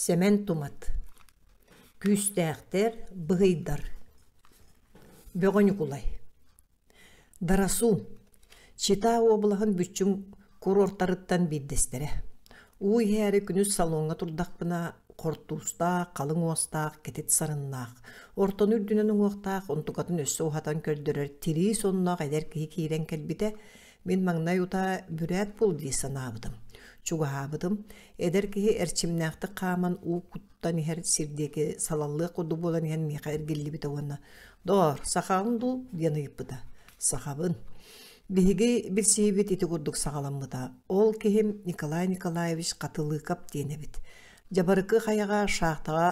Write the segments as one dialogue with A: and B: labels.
A: Семен тумат. Күстәхтер бұғыйдар, Бөғын кулай. Дарасу. Чита облағын бүтчім курорттарыттан биддестере. Уй әрі күні салонга турдақпына қортуыста, қалың уастақ, кетет сарыннақ. Ортан үрдінен уақтақ, онтуғатын өссі оғатан көрдірер, тири соннақ әдер кейі кәлбіде, мен маңнай ұта бүрәт бұл чугаабытым эдер киһи эрчимнээхты у уу куттан иһэр құды болан курду буолан иһэн миха эргиллибит уонна доор сахаалын дуу диэн ыйыппыта сахабын биһиги бір сиибит ити курдук сахаламмыта ол киһим николай николаевич катылыыкап диэнебит жабарыкы хаяга шаахтага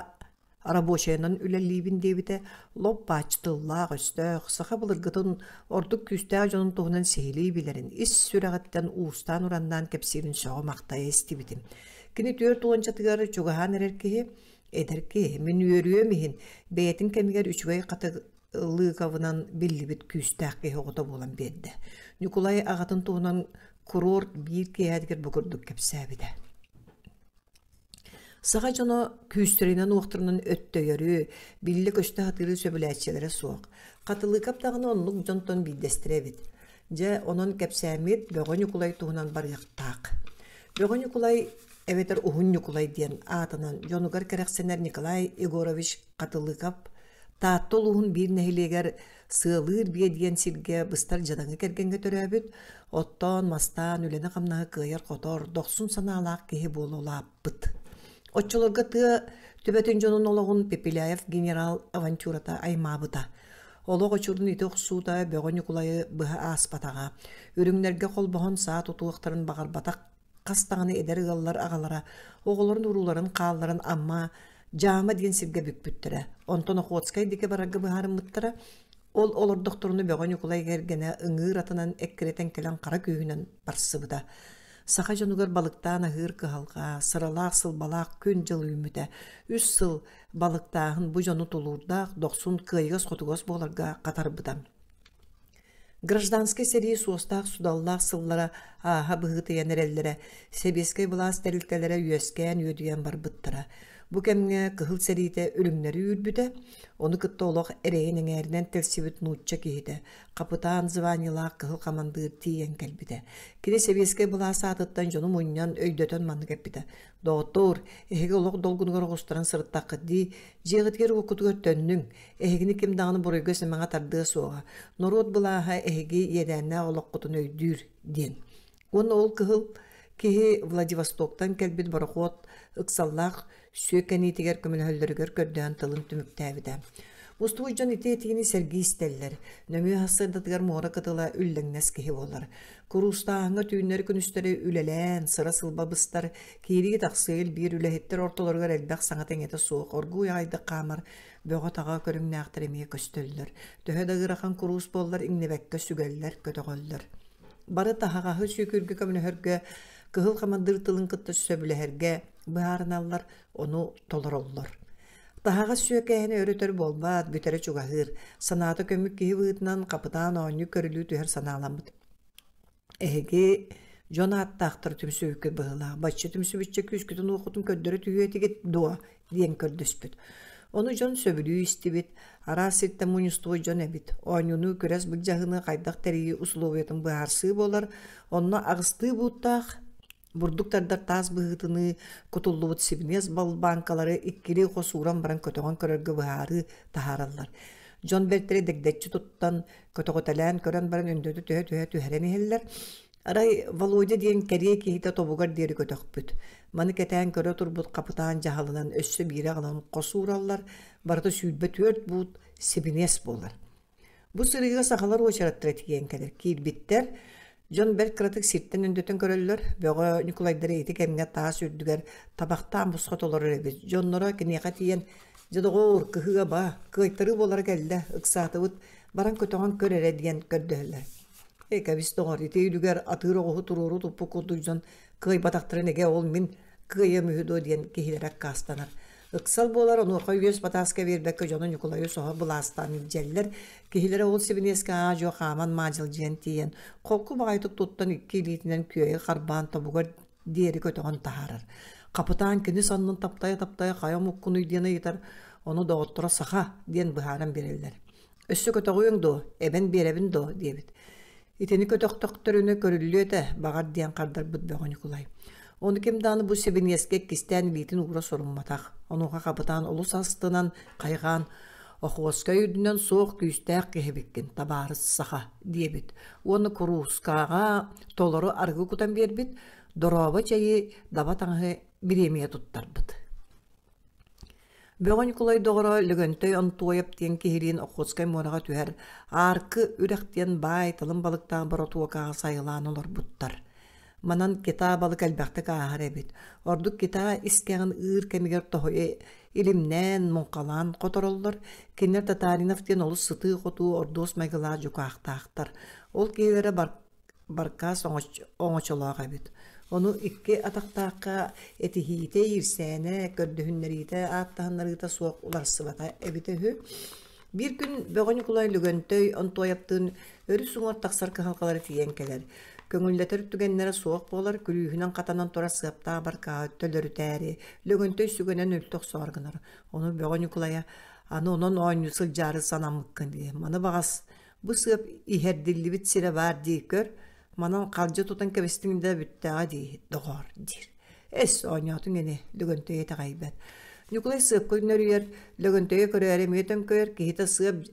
A: рабочаян үләлибин дебите лоб бачтыллаг өстөх саха былыргытын ордук күстә жонун тугунан сеһили билерин ис сүрәгәттән уустан урандан кепсирин сого мактая истибитим кини түөр туланчатыгар чугахан эреркиһи эдерки мен үйөрүөмихин бээтин кемигер үчүгэй катылыгавынан биллибит күүстэхки хогото болан биэрдэ николай агатын туунан курорт биир киэдгер бугурдук кепсээбиде Саға жоно күйістерінен уақтырынан өттөйөрі, білі көшті қатылы сөбіләтшелері суок Қатылы каптағына онлық жонтон білдестіребет. же онын кәпсәмет бөғін юкулай бар жақтақ. Бөғін эветер әветер ұғын диен аатынан атынан жонугар кәрәқсенер Николай Егорович қатылы кап, таатты бир бір бие диен силге быстар жадаңы кергенге төрөбүт оттон, мастан, үлені қамнағы кыйыр қотор, доксун саналақ кеге болу Отчылығы ты түбәтін ологун Пепеляев генерал авантюрата аймабыта. Олог очурдун итек сууда бөгөнү кулайы аспатаға. ааспатаға. қол бұғын саат бағар батақ кастаганы эдер ғалылар ағалара, оголорун уруларын қалыларын амма жаама диэн сирге бүттірі. Онтон Охотскай дике барагы быһарын мыттара, ол олордоктуруну бөгөнү кулай кергене ұңыр атынан әккіретен келен кара барсы бұда. Саха жонугар балыктан агыр кыһалга, сыл сылбалаах күн жыл үмүтэ. Үс сыл балыктаахын бу жону 90 дохсун кыйгыс хотугос боларга катарбытам. Гражданский серии суостаах сыллары сыллара ааха быһытыйан себеске себескей былаас тәрилтелере үөскään бар быттыра. Бу кемне кыһыл сәрите өлүңнәре үрбүтә, оны кытта олох эрейин эңеринен тәлсибит нутча киһитэ. Капитан званила кыһыл камандыыр тиен келбитэ. Кире себеске була саатыттан жону муннан өйдөтөн маны кепитэ. Доктор, эһиге олох долгунгор густаран сырттакы ди, жегиткер укутугөр ким дагыны бурыйга семаңа тарды суга. нород булаха эһиги едәнә олох кутун өйдүр ден. Оны ол кыхыл, кихи Владивостоктан келбит барахот ыксаллах сөкәне тигер көмөлһөллөргөр көрдөөн тылын түмүктәбидә. Мустуй жан ите тигини серги истеллер. Нөмө хасырда тигер мора кытыла үлләңнәс кеһи болар. Куруста аңа күнүстөрү үлелән, сыра сылбабыстар, кириги таксыйыл бир үлеһеттер ортолорга рәлбәк саңа теңете суык оргу айды камыр, бөгө тага көрүмнә ахтыремие көстөллөр. Төһө дагырахан курус боллар иңнебәккә сүгәлләр, көтөгөллөр. Бары тахага хөсүкүргө көмөнөһөргө кыһыл хамандыр тылын кытта сөбүлэһэргэ ону толороллор Тахаға сүйекәһіне өрөтөр болбаат бүтэрэ чугаһыр санаата көмүк киһи быытынан капытаан оонню көрүлүү түһэр санааламбыт эги жон аттақтыр түмсүбүккө быыла бачча түмсүбүтче күскүтүн уукутун көддөрө түйүэтигит дуо диэн көрдөспүт ону жон сөбүлүү истибит, арасытта мунюстуу жон эбит. Онюну күрәс бұл жағыны қайдақ тәрейі баарсы болар, онно ағысты бууттаах бурдуктардар таас быһытыны кутуллубут сибинес бал банкалары косууран хосууран баран көтөгөн көрөргө быһаары таһаараллар жон Бертре дегдечи туттан көтөгөтөләэн көрөн баран үндөтү төһө төһө түһәрен иһеллер. Арай Володя диэн кәрие киһитэ тобугар диэри көтөхпүт. Маны кэтään көрө турбут капытаан жаһалынан өссө бире алан косуураллар, барыта сүйбө төрт буут сибинес болар. Бу сырыга сахалар очараттыра тиген келер Киирбиттер, Джон бер кратик сирттен үндетін көрөлөр, бөгі Николайдыры еті кәмінгә таа сүрдігер, табақтан бұсқа толыр өрегіз. Джон Нұра кенеға тиен, күхіға ба, күйттіру болар кәлді, ұқсаты баран көтіған көрер әдіген көрді өлі. Ей, «Э, кәбіс тұңар, еті үлігер атыр оғы тұруыру тұппы құлды ол мен деген Ыксал болар он охой вес батаска жоны жонун юкулаю соха буластан илжеллер. Кихилере ол сибинеска аа жо хаман мажыл жен тиен. Колку байтык туттан икки литинен күйөй харбан тобугар диэри көтөгөн тахарар. Капытан кини саннын таптая таптая кая муккун үйдене итар. Оны доғыттыра саха диен быхаран берелер. Өссө көтөгүйөң до, эбен беребин до, дебит. Итени көтөктөктөрүнө көрүллүөтө багар диен кардар бутбөгөн юкулай. Оны кемданы бу себен ескек кистен литин угра сорумматах. Онуға қабытан ұлы састынан қайған, Охуоска үйдінен соқ күйістәк кехебеккен табарыс саха дебит. Оны курускаға толору арғы кутан бербит, дорова чайы даба таңы биремия туттарбыт. Бөгөн кулай доғыра лөгөнтэй онтуайып тен кехилин монаға түһәр, аркы үрәқтен бай тылым балықтан бара туакаға сайылан олар бұттар манан китаа балык элбэхтик аахар ордук китаа искеген ыыр кемигер тохойе илимнен мукалан которолдор кинер татаринов диен олус сытыы котуу ордуос магыла жукаактаактар ол киэлере барка оңочолоак бит ону икки атактаакка этихиите ирсээне көрдүхүннериите ааттаханнарыыта улар уларсыбата эбитэхү бир күн бөгөн кулай лүгөнтөй онтуайаптыын өрү суңор таксар кыхалкалары тиен келер көңүллөтөр түгеннере суох болар күрүүһүнэн хатанан тура сыаптаа бар кааттөлөрүтээри лөгөнтөй сүгөнен өлтөх сооргынар ону бөгө николая аны онон жары сылжаары санамыккын дии маны багас бу сыап иһердиллибит сире баар дииккөр манан қалжы тутан кебестиңде бүттаға дии доғор дир эс ооньотун эне лөгөнтөйе тагайбат николай сыап көрнөрүйер лөгөнтөйе көрөөрэмиөтөн көр, киһите сыап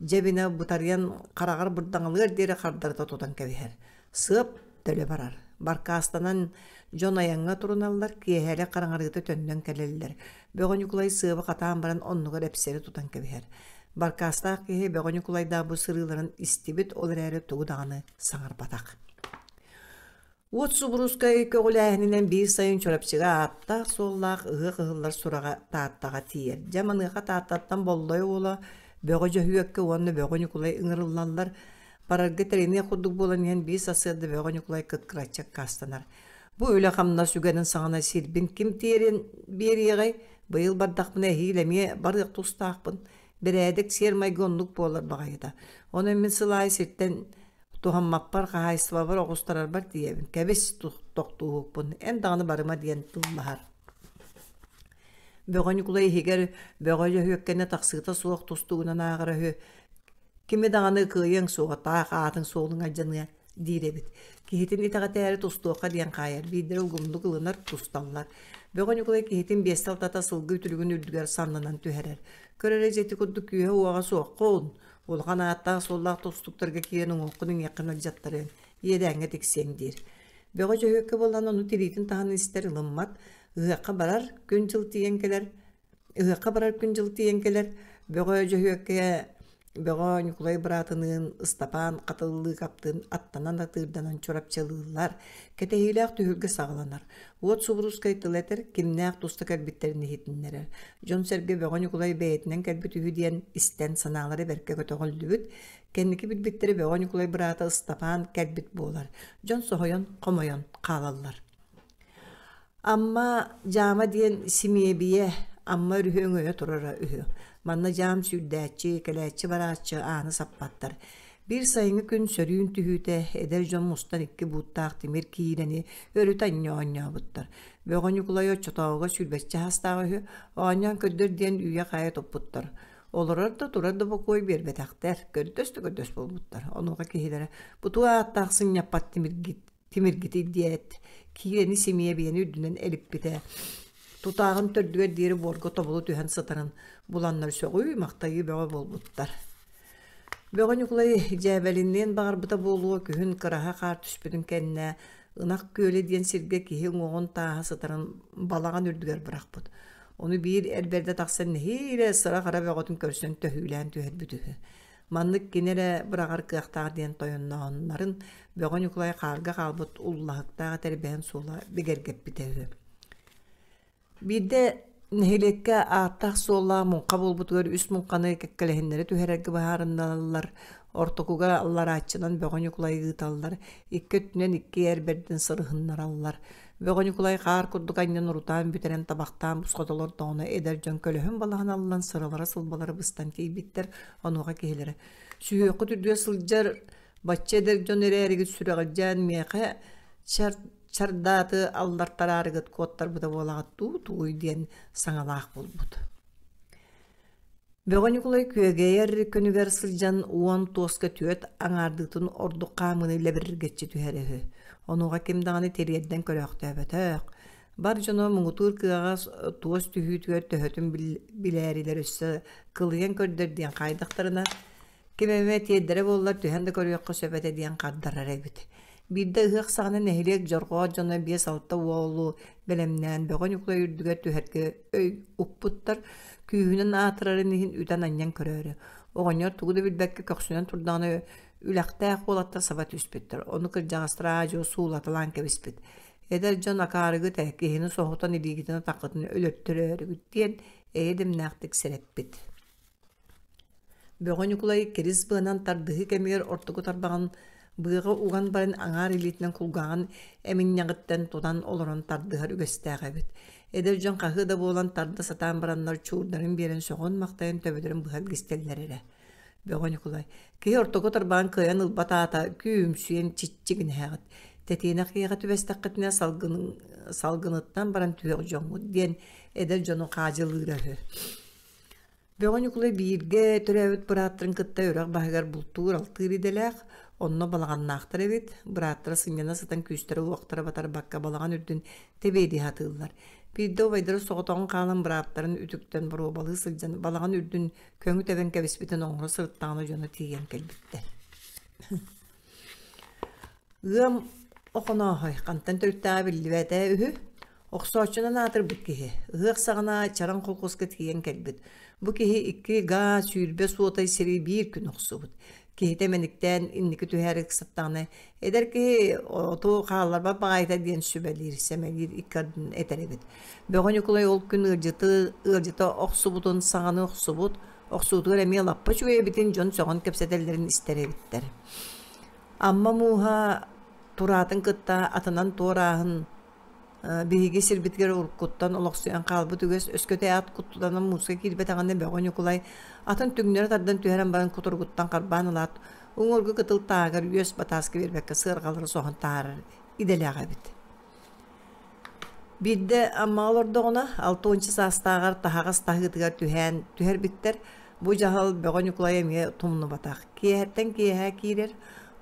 A: жебина бутарьян қарағар бұрдаңылыр дере қардарды тотан кәбиһер сып төлө барар. астанан жон аяңга туруналлар киэһэлэ қараңарыты төннөн келеллер Бөгөн Юкулай сыыбы катаан баран оннугар эпсери тутан кэбиһэр. Баркастаах киһи Бөгөн да бу сырыларын истибит ол эрээри тугудааны саңар батак. Вот субрускай көгүлээһинен бир сайын чорапчыга аттаах суоллаах ыһы кыһыллар сурага тааттага тиер. Жаманыха тааттаттан боллой уола бөгө жөһүөккө уонну Бөгөн Юкулай ыңырыллаллар Параргы тәріне құддық болан ен бейс асыды бәғін ұқлай кытқыратчак кастанар. Бұ өлі қамына сүгәнін саңына сербін кім терен береғай, бұйыл бардақпына хейлеме бардық тұстақпын, бірәдік сермай гонлық болар бағайда. Оны мен сылай серттен бар қағайсылабар оғыстарарбар дейебін, кәбес тоқтуғықпын, ән дағыны барыма дейін тұлмағар. Бөғін ұқлай хегер бөғілі хөккені тақсығыта суық тұстығынан ағыры Кеме дағаны кыйың соғата қатын соғының ажыныңа диребит. Кихитин итаға тәрі тұстуаққа дейін қайыр, бейдер ұлғымды қылынар тұсталлар. Бөғін үкілі кихитин бестал тата сылғы үтілігін үрдігер саннынан түхәрер. Көрері жеті күдді күйе уага соққы олын. Олған аяттағы соллақ тұстықтарға киенің оқының еқінал жаттарын. Ерәңе тексен дейір. Бөғі жөйөкке болан оны тиритін тағын истер ұлыммат. Үғаққа барар күн жыл еңкелер. Үғаққа барар күн жыл еңкелер. бөгө жөйөкке Бөғө Николай бұратынын, ұстапан қатылылы аттанан атырданан чорап кәтәйілі ақ түхілгі сагыланар Вот субұрус кайтыл әтір, кімні ақ тұсты кәрбіттеріні хетіннерер. Джон Сәрге Бөғө Николай бәйетінен кәрбі түхі дейін істен саналары берке көтіғыл дүбіт, кәннікі бітбіттері Бөғө Николай бұраты болар. Джон Сохойон, Комойон, қалалар. Амма жаама диен симебие, амма үрі өңі тұрара Manna jam süddäçi, keläçi baraçı anı бир Bir күн күн sörüyün tühüte eder jon mustan ikki buttaq timir kiireni örü tanya anya buttar. Böğün yukulayo çotağıga sülbetçi hastağı hü, anyan köddür diyen üye kaya toputtar. Olurur da durur da bu koy bir betakter, göddös de тутағын төрдүгер дири борго тоболу түһэн сытырын буланнар сөгүй мактайы бөҕө болбуттар бөҕө нюклай жээбелиннен багарбыта болуо күһүн кыраһа каар түспүтүн кэннэ ынак күөле диэн сирге киһи оҕон тааһа сытырын балаган үрдүгер бырахпыт ону биир эрберде тахсан нэһииле сыра хара бөҕөтүн көрсөн төһүүлээн түһэрбүтүһү маннык кинере бырагар кыахтаах диэн тойоннооннарын бөҕө нюклай хаарга хаалбыт тербен тербээн суула бигергеппитэһү Бирде Нехилекке аттах солла мунка болбутугар үс мунканы кеккелеһиннери түһэрэггэ баһаарынналлар ортокуга аллар ааччынан бөгөнүкулай ыыталлар икке түнен икки эрбердин сырыһыннараллар бөгөнүкулай хаар курдуканнын урутаан битерен табахтаан бускотолор доона эдер жөн көлөһүн балаһаналлан сырылара сылбалары быстан кейбиттер онуга киһилере сүйөккү түрдүө сылдьар бачча эдер жөн эрээригит сүрэҕилжаан миэхэ шарт чардаты аллартар арыгыт коттар буда ту туй диен саңалаак болбут бөгөн кулай күөгейер көнүгер сылжан уон тоска түөт аңардытын орду камыны лебиргетчи түһөрөһү онуга кимдаганы териерден көрөхтөбөтөк бар жоно муңутуур кыага туос түһүү түөр төһөтүн билээрилер өссө кылыйан көрдөр диен кайдактарына кимеме тиэддере боллар түһөн да көрүөккө диен каддарар эбит Бидді ұйық сағына нәхелек жорғо жона бес алта уолу бәлемнән бөғін ұқлай үрдіге түхәтке өй уппуттар күйінін атырарын ехін үтән аннен көрәрі. Оғанер тұғыды білбәкке көксінен тұрданы үләқті қолатта сабат үспеттір. Оны кіржағастыра жо суулатылан кәбіспет. Эдер жон акарығы тәккейіні соғытан илігітіні тақытын өлөптірәрі үттен әйедім нәқтік сәрәппет. Бөғін ұқлай кирис бұғынан быығы уган барын аңар әмін кулгаган тудан олырын олорон тардыгар біт. эдер жан қағы да болан тарда сатаан бараннар чуурдарын берен соғон мактайын төбөдөрүн быһал кистеллерере бөгоникулай кии ортого тарбаан кыян ылба таата күүмсүйен чиччигин хаагыт тетиина кыяга түбэстаккытына салгыныттан баран түөк жоңут диэн эдер жону кажылыырахы бөгоникулай биирге төрөбүт бырааттырын кытта өрөк баһыгар бултуур алтыыр онно балаганнаахтар эбит быраттара сыңгана сытан күүстөрө уактара батар бакка балаган үрдүн тебеди хатыыллар пирде обайдары соҕотоҕун хаалан быраттарын үтүктөн боруобалыы сылдьан балаган үрдүн көңү тебен кэбиспитен оҥоро сырыттаана дьоно тиийэн келбиттэ ыам охоноохой хантан төрүттаа биллибэтэ үһү Оқсоочунан атырбыт киһи, ыһыах саҕана чаран холхоска тиген кэлбит. Бу киһи икки гаа сүүрбэ суотай сири биир күн охсубут киһитэмэниктэн инники түһээри кысыптааны эдерки оту хаалларба баайта диэн сүбэлиир сэмэлиир иккардын ол күн ырдьыты ырдьыта охсубутун саҕаны охсубут охсуутугар эмиэ лаппа битин жон согон кэпсэтэллэрин истеребиттер амма муха тураатын кытта атынан биһиги сирбитгер улуккуттан олохсуян хаалбыт үгэс өскөтэй ат куттутана муска кирбе таганда бөгөн юкулай атын түгнөр тардан түһәрен баран кутургуттан карбан алат уңоргы кытыл таагар үөс батаскы бербекке сыргалыр сохон таарыр иделяга бит бидде аммалордогуна алтуунчу саастаагар тахагас тахытыгар түһән түһәрбиттер бу жахал бөгөн юкулай эмге тумну батак киэһэттен киэһэ киирер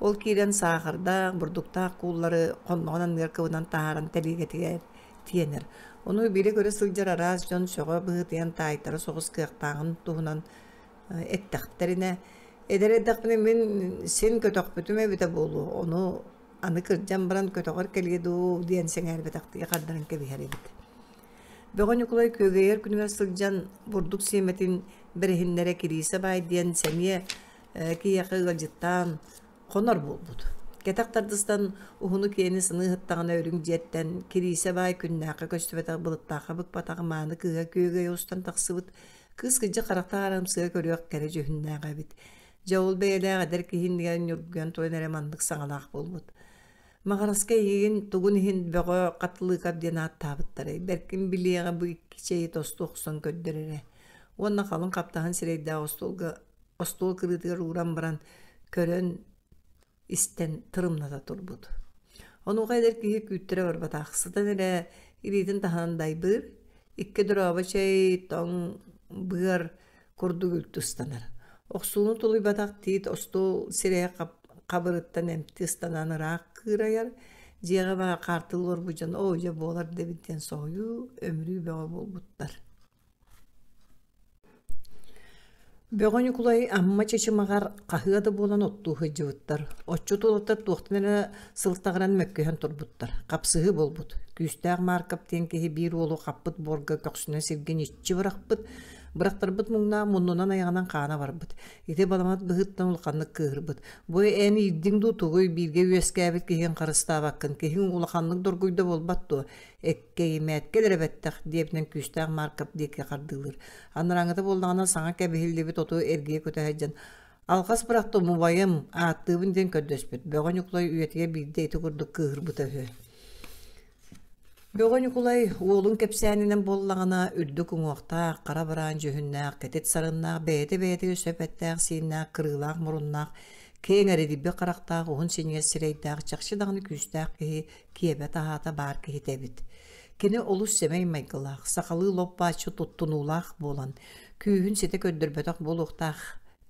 A: ол кирен сахарда бурдукта кууллары хонногонан ыркыбынан тааран телигетигер тиенер ону бири көрө сылдьар араас дьон соҕо быһытыйан таайтары соҕус кыахтааҕын туһунан э, эттахтерине эдередахпыны мен сен көтөхпүтүме бите буолу ону аны кырдьан баран көтөҕөр келгедуу диэн сеҥээрбетахтыы хардаран кэбиһэрибит бөҕөн укулай көөгөйөр күнүгэр сылдьан бурдук сиэмэтин бэрэһиннэрэ кирииса бай диен сэмие э, кияхы ыгалдьыттаан қонар болбут кетактардыстан ухуну кени сыны хыттаган өрүң жеттен кирисе бай күннакы көстүбетак былыттака быкпатагы мааны кыга күйөгөй устан таксыбыт кыз кыжы каракта арамсыга көрүөк кере жөһүннага бит жауыл бэйлээх эдер деген нүргүгэн той неремандык сагалаах болбут магараска ийигин тугун иһин бөҕө катылыыкап диэн ааттаабыттары беркин билиэҕэ бу иккичей тосту охсон көддөрөрө уонна халын каптаһын сирейдаа остуол кырыытыгар ууран баран көрөн истен тырымната турбут. Онуға эдер кихи күттіре барбат ақсыдан эле иритин тағандай быр, икке дураба чай тоң бұғар күрді күлті ұстанар. Оқсуыны тұлы батақ тейт осту сирая қабырыттан әмті ұстананыр ақ кыраяр, жеға баға қартыл орбу жан, о, жа болар дебіттен соғыю, өмірі баға болбуттар. Бөгөн кулай амма чечимагар кахыады болан отту хыжыбыттар. Отчу тулаттар туохтына сылтагран мәккәһен турбуттар. Капсыһы болбут. Күстәг маркап тенкеһи бир олу каппыт борга көксүнә севген иччи Бырақтарбыт мұңна мұннынан аяғынан қана барбыт. Ите баламат бұғыттан ұлқанны кығырбыт. Бой әні иддің ду тұғой бірге өскәбіт кеген қарыста баққын, кеген ұлқанның дұргойды болбатту. Әкке емәтке дәрәбәттәқ депнен күстәң марқып деке қардылыр. Аныраңыды болдағына саңа кәбіхілді оту әрге көтәхәджен. Алғас бұрақты мұбайым аттыбын ден көддеспет. Бөған үклай үйетіге бірде еті күрді кығырбыт Бөгөн кулай уулун кепсәнинен боллағына үрдү күңоқтақ, қара баран жүхіннақ, кетет сарыннақ, бәді-бәді сөпәттақ, сиіннақ, кырылак мұрыннақ, кеңәрі дебе қарақтақ, оғын сенге сірейдақ, жақшы дағыны күстақ кейі кебе тағата бар кейі тәбіт. Кені олыс сәмей майқылақ, сақалы лоппачы болан, күйін сеті көддірбетақ болуқтақ,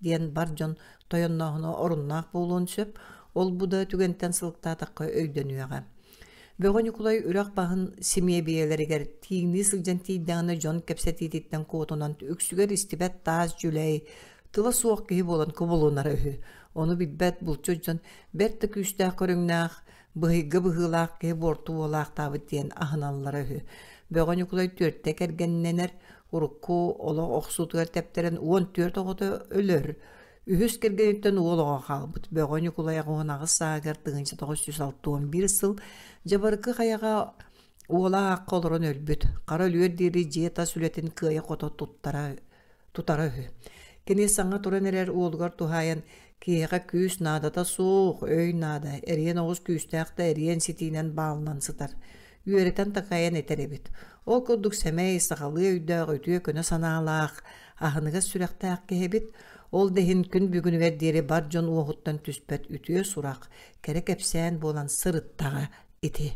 A: ден баржон жон тойыннағына орыннақ болуын сөп, ол буда түгенттен сылықтатаққа өйденуяға. Бөгөнүкулай үрәк баһын семья бияләрегәр тиңни сылжан тиңдәгәнә жон кепсәтитеттен куутунан өксүгәр истибәт таз жүлей тыла суак киһи болан кубулунар өһү. Оны биббәт булчу жон бәртә күстә көрүңнәх быһыгы быһылак киһи борту олак табы тиен ахыналлар өһү. Бөгөнүкулай төрттә кергәннәнәр урукку оло охсутгар тәптерен 14 огыты өлөр. Үһүс кергенүттен уол саагер бөғөні тогуз жүз тұғыншы бир сыл, жабыркы қаяға уола аққолырын өлбүт, қара дири дері жета сүлетін кыя кото тутара үхі. кини саңа тұрын әрер уолғар кияга күүс күйіс надата суық, өй наада әрен оғыз күйістіақты әрен сетінен баалынан сытар. Үйерітен тақайын әтеребіт. Ол курдук сәмей сағалы өйді өтүө күні саналақ, ағыныға сүрәқті Ол дехин күн бүгін дири бар жон уохуттан түспөт үтүө сурак, керек болан сырыттағы ити.